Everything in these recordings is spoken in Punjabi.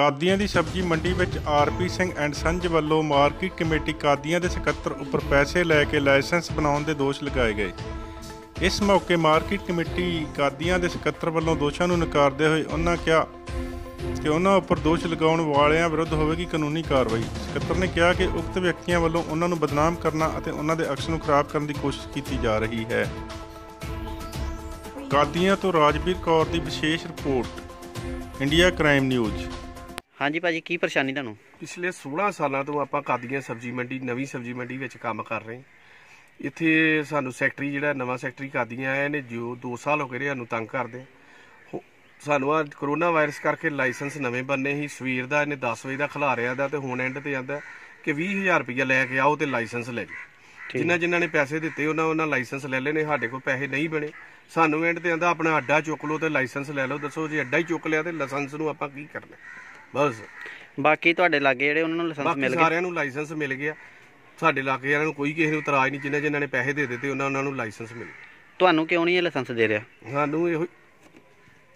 ਕਾਦੀਆਂ ਦੀ ਸਬਜ਼ੀ ਮੰਡੀ ਵਿੱਚ ਆਰਪੀ ਸਿੰਘ ਐਂਡ ਸੰਜ ਵੱਲੋਂ ਮਾਰਕੀਟ ਕਮੇਟੀ ਕਾਦੀਆਂ ਦੇ ਸਕੱਤਰ ਉੱਪਰ ਪੈਸੇ ਲੈ ਕੇ ਲਾਇਸੈਂਸ ਬਣਾਉਣ ਦੇ ਦੋਸ਼ ਲਗਾਏ ਗਏ ਇਸ ਮੌਕੇ ਮਾਰਕੀਟ ਕਮੇਟੀ ਕਾਦੀਆਂ ਦੇ ਸਕੱਤਰ ਵੱਲੋਂ ਦੋਸ਼ਾਂ ਨੂੰ ਨਕਾਰਦੇ ਹੋਏ ਉਹਨਾਂ ਕਿਹਾ ਕਿ ਉਹਨਾਂ ਉੱਪਰ ਦੋਸ਼ ਲਗਾਉਣ ਵਾਲਿਆਂ ਵਿਰੁੱਧ ਹੋਵੇਗੀ ਕਾਨੂੰਨੀ ਕਾਰਵਾਈ ਸਕੱਤਰ ਨੇ ਕਿਹਾ ਕਿ ਉਕਤ ਵਿਅਕਤੀਆਂ ਵੱਲੋਂ ਉਹਨਾਂ ਨੂੰ ਬਦਨਾਮ ਕਰਨਾ ਅਤੇ ਉਹਨਾਂ ਦੇ ਅਕਸ ਨੂੰ ਖਰਾਬ ਕਰਨ ਦੀ ਕੋਸ਼ਿਸ਼ ਕੀਤੀ ਜਾ ਰਹੀ ਹੈ ਕਾਦੀਆਂ ਤੋਂ ਰਾਜਵੀਰ ਕੌਰ ਦੀ ਵਿਸ਼ੇਸ਼ ਰਿਪੋਰਟ ਇੰਡੀਆ ਕ੍ਰਾਈਮ ਨਿਊਜ਼ ਹਾਂਜੀ ਭਾਜੀ ਕੀ ਪਰੇਸ਼ਾਨੀ ਤੁਹਾਨੂੰ ਪਿਛਲੇ 16 ਸਾਲਾਂ ਤੋਂ ਆਪਾਂ ਕਾਦੀਆਂ ਸਬਜ਼ੀ ਮੰਡੀ ਨਵੀਂ ਸਬਜ਼ੀ ਮੰਡੀ ਵਿੱਚ ਕੰਮ ਕਰ ਰਹੇ ਇੱਥੇ ਸਾਨੂੰ ਸੈਕਟਰੀ ਜਿਹੜਾ ਨਵਾਂ ਸੈਕਟਰੀ ਕਾਦੀਆਂ ਆਏ ਨੇ ਜੋ 2 ਸਾਲ ਹੋ ਗਏ ਇਹਨੂੰ ਤੰਗ ਕਰਦੇ ਸਾਨੂੰ ਆ ਕਰੋਨਾ ਵਾਇਰਸ ਕਰਕੇ ਲਾਇਸੈਂਸ ਨਵੇਂ ਬੰਨੇ ਹੀ ਸਵੇਰ ਦਾ ਇਹਨੇ 10 ਵਜੇ ਦਾ ਖਲਾ ਰਿਆ ਦਾ ਤੇ ਹੁਣ ਐਂਡ ਤੇ ਜਾਂਦਾ ਕਿ 20000 ਰੁਪਏ ਲੈ ਕੇ ਆਓ ਤੇ ਲਾਇਸੈਂਸ ਲੈ ਲਓ ਜਿਨ੍ਹਾਂ ਜਿਨ੍ਹਾਂ ਨੇ ਪੈਸੇ ਦਿੱਤੇ ਉਹਨਾਂ ਉਹਨਾਂ ਲਾਇਸੈਂਸ ਲੈ ਲੈਨੇ ਸਾਡੇ ਕੋਲ ਪੈਸੇ ਨਹੀਂ ਬਣੇ ਸਾਨੂੰ ਐਂਡ ਤੇ ਆਂਦਾ ਆਪਣਾ ਅੱਡਾ ਚੁੱਕ ਲਓ ਤੇ ਲਾਇਸੈਂਸ ਲੈ ਲਓ ਦੱਸੋ ਜੇ ਅੱਡਾ ਹੀ ਚੁੱਕ ਲਿਆ ਤੇ ਲਾਇਸੈਂਸ ਨੂੰ ਆਪਾਂ ਕੀ ਕਰਨਾ ਬਸ ਬਾਕੀ ਤੁਹਾਡੇ ਲਾਗੇ ਜਿਹੜੇ ਉਹਨਾਂ ਨੂੰ ਲਾਇਸੈਂਸ ਮਿਲ ਗਿਆ ਸਾਰਿਆਂ ਨੂੰ ਲਾਇਸੈਂਸ ਮਿਲ ਗਿਆ ਸਾਡੇ ਲਾਗੇ ਵਾਲਿਆਂ ਨੂੰ ਕੋਈ ਕਿਸੇ ਨੂੰ ਇਤਰਾਜ਼ ਨਹੀਂ ਜਿਨ੍ਹਾਂ ਜਿਨ੍ਹਾਂ ਨੇ ਪੈਸੇ ਦੇ ਦਿੱਤੇ ਉਹਨਾਂ ਉਹਨਾਂ ਨੂੰ ਲਾਇਸੈਂਸ ਮਿਲ ਤੁਹਾਨੂੰ ਕਿਉਂ ਨਹੀਂ ਇਹ ਲਾਇਸੈਂਸ ਦੇ ਰਿਹਾ ਸਾਨੂੰ ਇਹੋ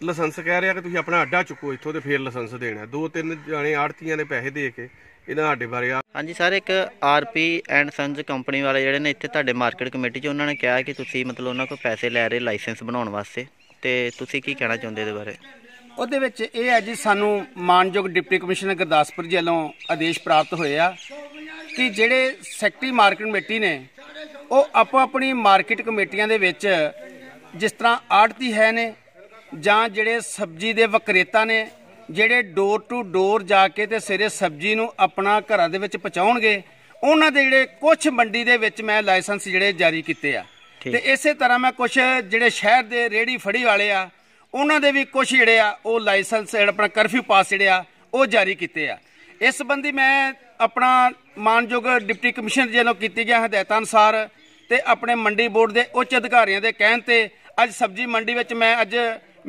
ਲਾਇਸੈਂਸ ਕਹਿ ਰਿਹਾ ਕਿ ਤੁਸੀਂ ਆਪਣਾ ਅੱਡਾ ਚੁੱਕੋ ਇੱਥੋਂ ਤੇ ਫੇਰ ਲਾਇਸੈਂਸ ਦੇਣਾ ਦੋ ਤਿੰਨ ਜਾਣੇ ਆੜਤੀਆਂ ਨੇ ਪੈਸੇ ਦੇ ਕੇ ਇਹਨਾਂ ਸਾਡੇ ਬਾਰੇ ਆ ਹਾਂਜੀ ਸਰ ਇੱਕ ਆਰਪੀ ਐਂਡ ਸੰਜ ਕੰਪਨੀ ਵਾਲੇ ਜਿਹੜੇ ਨੇ ਇੱਥੇ ਤੁਹਾਡੇ ਮਾਰਕੀਟ ਕਮੇਟੀ 'ਚ ਉਹਨਾਂ ਨੇ ਕਿਹਾ ਕਿ ਤੁਸੀਂ ਮਤਲਬ ਉਹਨਾਂ ਕੋਲ ਪੈਸੇ ਲੈ ਰਹੇ ਲਾਇਸੈਂਸ ਬਣਾਉਣ ਵਾਸਤੇ ਤੇ ਤੁਸੀਂ ਕੀ ਕਹਿਣਾ ਚਾਹੁੰਦੇ ਇਹਦੇ ਬਾਰੇ ਉਹਦੇ ਵਿੱਚ ਇਹ ਹੈ ਜੀ ਸਾਨੂੰ ਮਾਨਯੋਗ ਡਿਪਟੀ ਕਮਿਸ਼ਨਰ ਗੁਰਦਾਸਪੁਰ ਜੀ ਵੱਲੋਂ ਆਦੇਸ਼ ਪ੍ਰਾਪਤ ਹੋਏ ਆ ਕਿ ਜਿਹੜੇ ਸੈਕਟਰੀ ਮਾਰਕੀਟ ਕਮੇਟੀ ਨੇ ਉਹ ਆਪੋ ਆਪਣੀ ਮਾਰਕੀਟ ਕਮੇਟੀਆਂ ਦੇ ਵਿੱਚ ਜਿਸ ਤਰ੍ਹਾਂ ਆੜਤੀ ਹੈ ਨੇ ਜਾਂ ਜਿਹੜੇ ਸਬਜ਼ੀ ਦੇ ਵਿਕਰੇਤਾ ਨੇ ਜਿਹੜੇ ਡੋਰ ਟੂ ਡੋਰ ਜਾ ਕੇ ਤੇ ਸਿਰੇ ਸਬਜ਼ੀ ਨੂੰ ਆਪਣਾ ਘਰਾਂ ਦੇ ਵਿੱਚ ਪਹੁੰਚਾਉਣਗੇ ਉਹਨਾਂ ਦੇ ਜਿਹੜੇ ਕੁਝ ਮੰਡੀ ਦੇ ਵਿੱਚ ਮੈਂ ਲਾਇਸੈਂਸ ਜਿਹੜੇ ਜਾਰੀ ਕੀਤੇ ਆ ਤੇ ਇਸੇ ਤਰ੍ਹਾਂ ਮੈਂ ਕੁਝ ਜਿਹੜੇ ਸ਼ਹਿਰ ਦੇ ਰੇੜੀ ਫੜੀ ਵਾਲੇ ਆ ਉਹਨਾਂ ਦੇ ਵੀ ਕੁਝ ਜਿਹੜੇ ਆ ਉਹ ਲਾਇਸੈਂਸ ਜਿਹੜਾ ਆਪਣਾ ਕਰਫਿਊ ਪਾਸ ਜਿਹੜੇ ਆ ਉਹ ਜਾਰੀ ਕੀਤੇ ਆ ਇਸ ਸੰਬੰਧੀ ਮੈਂ ਆਪਣਾ ਮਾਨਯੋਗ ਡਿਪਟੀ ਕਮਿਸ਼ਨਰ ਜੀ ਨੂੰ ਕੀਤੀ ਗਿਆ ਹਦਾਇਤਾਂ ਅਨੁਸਾਰ ਤੇ ਆਪਣੇ ਮੰਡੀ ਬੋਰਡ ਦੇ ਉੱਚ ਅਧਿਕਾਰੀਆਂ ਦੇ ਕਹਿਣ ਤੇ ਅੱਜ ਸਬਜ਼ੀ ਮੰਡੀ ਵਿੱਚ ਮੈਂ ਅੱਜ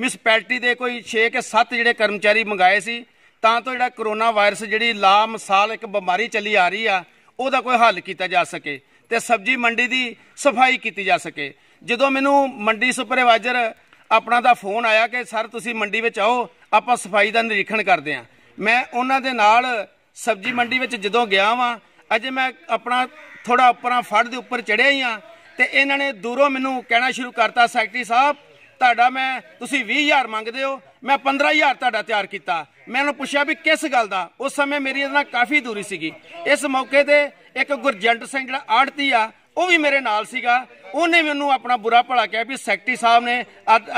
ਮਿਸਪੈਲਟੀ ਦੇ ਕੋਈ 6 ਕੇ 7 ਜਿਹੜੇ ਕਰਮਚਾਰੀ ਮੰਗਾਏ ਸੀ ਤਾਂ ਤੋਂ ਜਿਹੜਾ ਕਰੋਨਾ ਵਾਇਰਸ ਜਿਹੜੀ ਲਾ ਮਸਾਲ ਇੱਕ ਬਿਮਾਰੀ ਚੱਲੀ ਆ ਰਹੀ ਆ ਉਹਦਾ ਕੋਈ ਹੱਲ ਕੀਤਾ ਜਾ ਸਕੇ ਤੇ ਸਬਜ਼ੀ ਮੰਡੀ ਦੀ ਸਫਾਈ ਕੀਤੀ ਜਾ ਸਕੇ ਜਦੋਂ ਮੈਨੂੰ ਮੰਡੀ ਸੁਪਰਵਾਈਜ਼ਰ ਆਪਣਾ ਦਾ ਫੋਨ ਆਇਆ ਕਿ ਸਰ ਤੁਸੀਂ ਮੰਡੀ ਵਿੱਚ ਆਓ ਆਪਾਂ ਸਫਾਈ ਦਾ ਨਿਰੀਖਣ ਕਰਦੇ ਆਂ ਮੈਂ ਉਹਨਾਂ ਦੇ ਨਾਲ ਸਬਜ਼ੀ ਮੰਡੀ ਵਿੱਚ ਜਦੋਂ ਗਿਆ ਵਾਂ ਅਜੇ ਮੈਂ ਆਪਣਾ ਥੋੜਾ ਉੱਪਰਾਂ ਫੜ ਦੇ ਉੱਪਰ ਚੜਿਆ ਹੀ ਆ ਤੇ ਇਹਨਾਂ ਨੇ ਦੂਰੋਂ ਮੈਨੂੰ ਕਹਿਣਾ ਸ਼ੁਰੂ ਕਰਤਾ ਸੈਕਟਰੀ ਸਾਹਿਬ ਤੁਹਾਡਾ ਮੈਂ ਤੁਸੀਂ 20000 ਮੰਗਦੇ ਹੋ ਮੈਂ 15000 ਤੁਹਾਡਾ ਤਿਆਰ ਕੀਤਾ ਮੈਂ ਉਹਨੂੰ ਪੁੱਛਿਆ ਵੀ ਕਿਸ ਗੱਲ ਦਾ ਉਸ ਸਮੇਂ ਮੇਰੀ ਇਹਨਾਂ ਨਾਲ ਕਾਫੀ ਦੂਰੀ ਸੀਗੀ ਇਸ ਮੌਕੇ ਤੇ ਇੱਕ ਗੁਰਜੰਟ ਸਿੰਘ ਜਿਹੜਾ ਆੜਤੀ ਆ ਉਹ ਵੀ ਮੇਰੇ ਨਾਲ ਸੀਗਾ ਉਹਨੇ ਮੈਨੂੰ ਆਪਣਾ ਬੁਰਾ ਭਲਾ ਕਿਹਾ ਵੀ ਸੈਕਟਰੀ ਸਾਹਿਬ ਨੇ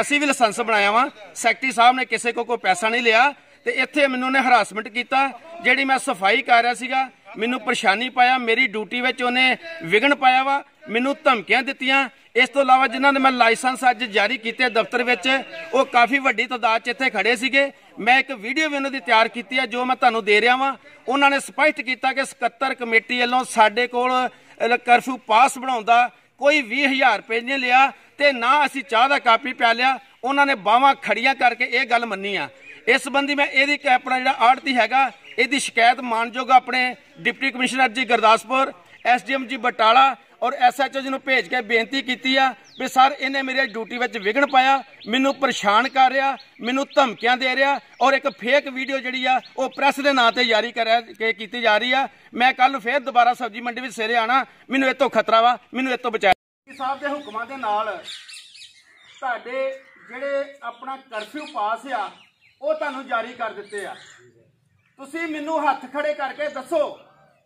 ਅਸੀਂ ਵੀ ਲਾਇਸੈਂਸ ਬਣਾਇਆ ਵਾ ਸੈਕਟਰੀ ਸਾਹਿਬ ਨੇ ਕਿਸੇ ਕੋ ਕੋ ਪੈਸਾ ਨਹੀਂ ਲਿਆ ਤੇ ਇੱਥੇ ਮੈਨੂੰ ਉਹਨੇ ਹਰਾਸਮੈਂਟ ਕੀਤਾ ਜਿਹੜੀ ਮੈਂ ਸਫਾਈ ਕਰ ਰਿਹਾ ਸੀਗਾ ਮੈਨੂੰ ਪਰੇਸ਼ਾਨੀ ਪਾਇਆ ਮੇਰੀ ਡਿਊਟੀ ਵਿੱਚ ਉਹਨੇ ਵਿਗਣ ਪਾਇਆ ਵਾ ਮੈਨੂੰ ਧਮਕੀਆਂ ਦਿੱਤੀਆਂ ਇਸ ਤੋਂ ਇਲਾਵਾ ਜਿਨ੍ਹਾਂ ਨੇ ਮੈਂ ਲਾਇਸੈਂਸ ਅੱਜ ਜਾਰੀ ਕੀਤੇ ਦਫ਼ਤਰ ਵਿੱਚ ਉਹ ਕਾਫੀ ਵੱਡੀ ਤਦਾਦ 'ਚ ਇੱਥੇ ਖੜੇ ਸੀਗੇ ਮੈਂ ਇੱਕ ਵੀਡੀਓ ਵੀ ਉਹਨਾਂ ਦੀ ਤਿਆਰ ਕੀਤੀ ਆ ਜੋ ਮੈਂ ਤੁਹਾਨੂੰ ਦੇ ਰਿਹਾ ਵਾਂ ਉਹਨਾਂ ਨੇ ਸਪਸ਼ਟ ਕੀਤਾ ਕਿ ਸਕੱਤਰ ਕਮੇਟੀ ਵੱਲੋਂ ਸਾਡੇ ਕੋਲ ਕਰਫਿਊ ਪਾਸ ਬਣਾਉਂਦਾ ਕੋਈ 20000 ਰੁਪਏ ਨਹੀਂ ਲਿਆ ਤੇ ਨਾ ਅਸੀਂ ਚਾਹ ਦਾ ਕਾਪੀ ਪਿਆ ਲਿਆ ਉਹਨਾਂ ਨੇ ਬਾਹਾਂ ਖੜੀਆਂ ਕਰਕੇ ਇਹ ਗੱਲ ਮੰਨੀ ਆ ਇਸ ਸੰਬੰਧੀ ਮੈਂ ਇਹਦੀ ਆਪਣਾ ਜਿਹੜਾ ਆੜਤੀ ਹੈਗਾ ਇਹਦੀ ਸ਼ਿਕਾਇਤ ਮਾਨਯੋਗ ਆਪਣੇ ਡਿਪਟੀ ਕਮਿਸ਼ਨਰ ਜੀ ਗੁਰਦਾਸਪੁਰ ਐਸਡੀਐਮ ਜੀ ਬਟਾਲਾ ਔਰ ਐਸਐਚਓ ਜੀ ਨੂੰ ਭੇਜ ਕੇ ਬੇਨਤੀ ਕੀਤੀ ਆ ਵੀ ਸਰ ਇਹਨੇ ਮੇਰੇ ਡਿਊਟੀ ਵਿੱਚ ਵਿਗਣ ਪਾਇਆ ਮੈਨੂੰ ਪਰੇਸ਼ਾਨ ਕਰ ਰਿਹਾ ਮੈਨੂੰ ਧਮਕੀਆਂ ਦੇ ਰਿਹਾ ਔਰ ਇੱਕ ਫੇਕ ਵੀਡੀਓ ਜਿਹੜੀ ਆ ਉਹ ਪ੍ਰੈਸ ਦੇ ਨਾਂ ਤੇ ਜਾਰੀ ਕਰਿਆ ਕੇ ਕੀਤੀ ਜਾ ਰਹੀ ਆ ਮੈਂ ਕੱਲ ਨੂੰ ਫੇਰ ਦੁਬਾਰਾ ਸਬਜ਼ੀ ਮੰਡੀ ਵਿੱਚ ਸਿਰੇ ਆਣਾ ਮੈਨੂੰ ਇਤੋਂ ਖਤਰਾ ਵਾ ਮੈਨੂੰ ਇਤੋਂ ਬਚਾਓ ਬਚਾ ਸਾਹਿਬ ਦੇ ਹੁਕਮਾਂ ਦੇ ਨਾਲ ਤੁਹਾਡੇ ਜਿਹੜੇ ਆਪਣਾ ਕਰਫਿਊ ਪਾਸ ਆ ਉਹ ਤੁਹਾਨੂੰ ਜਾਰੀ ਕਰ ਦਿੱਤੇ ਆ ਤੁਸੀਂ ਮੈਨੂੰ ਹੱਥ ਖੜੇ ਕਰਕੇ ਦੱਸੋ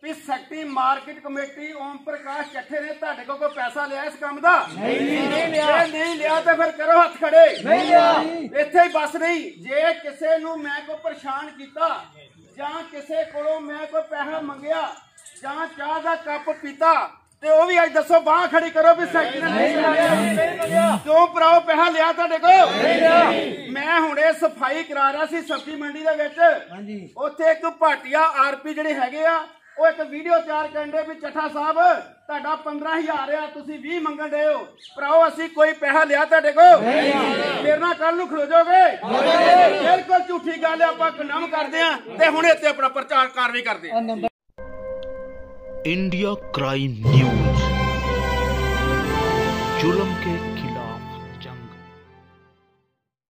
ਵੀ secretary market committee Om Prakash Chatthe ਨੇ ਤੁਹਾਡੇ ਕੋਲ ਕੋਈ ਪੈਸਾ ਲਿਆ ਇਸ ਕੰਮ ਦਾ ਨਹੀਂ ਨਹੀਂ ਲਿਆ ਨਹੀਂ ਲਿਆ ਤਾਂ ਫਿਰ ਕਰੋ ਹੱਥ ਖੜੇ ਨਹੀਂ ਲਿਆ ਇੱਥੇ ਹੀ ਬਸ ਨਹੀਂ ਜੇ ਕਿਸੇ ਨੂੰ ਮੈਂ ਕੋ ਪਰੇਸ਼ਾਨ ਕੀਤਾ ਜਾਂ ਕਿਸੇ ਕੋਲੋਂ ਮੈਂ ਕੋ ਪੈਸਾ ਮੰਗਿਆ ਜਾਂ ਚਾਹ ਦਾ ਕੱਪ ਪੀਤਾ ਤੇ ਉਹ ਵੀ ਅੱਜ ਦੱਸੋ ਬਾਹ ਖੜੀ ਕਰੋ ਵੀ ਸੈਕਟਰੀ ਨਹੀਂ ਲਿਆ ਕਿਉਂ ਭਰਾਓ ਪੈਸਾ ਲਿਆ ਤੁਹਾਡੇ ਕੋ ਨਹੀਂ ਲਿਆ ਮੈਂ ਹੁਣੇ ਸਫਾਈ ਕਰਾ ਰਿਹਾ ਸੀ ਸਬਜ਼ੀ ਮੰਡੀ ਦੇ ਵਿੱਚ ਹਾਂਜੀ ਉੱਥੇ ਇੱਕ ਭਾਟੀਆ ਆਰਪੀ ਜਿਹੜੇ ਹੈਗੇ ਆ ਉਹ ਇੱਕ ਵੀਡੀਓ ਤਿਆਰ ਕਰਨ ਦੇ ਵੀ ਚੱਠਾ ਸਾਹਿਬ ਤੁਹਾਡਾ 15000 ਆ ਤੁਸੀਂ 20 ਮੰਗਣ ਦੇ ਹੋ ਭਰਾਓ ਅਸੀਂ ਕੋਈ ਪੈਸਾ ਲਿਆ ਤੁਹਾਡੇ ਕੋ ਮੇਰੇ ਨਾਲ ਕੱਲ ਨੂੰ ਖੜੋ ਜਾਓਗੇ ਬਿਲਕੁਲ ਝੂਠੀ ਗੱਲ ਆਪਾਂ ਕਨਮ ਕਰਦੇ ਆ ਤੇ ਹੁਣ ਇੱਥੇ ਆਪਣਾ ਪ੍ਰਚਾਰ ਕਾਰਵਾਈ ਕਰਦੇ ਆ ਕ੍ਰਾਈਮ ਨਿਊਜ਼ ਜ਼ੁਲਮ ਕੇ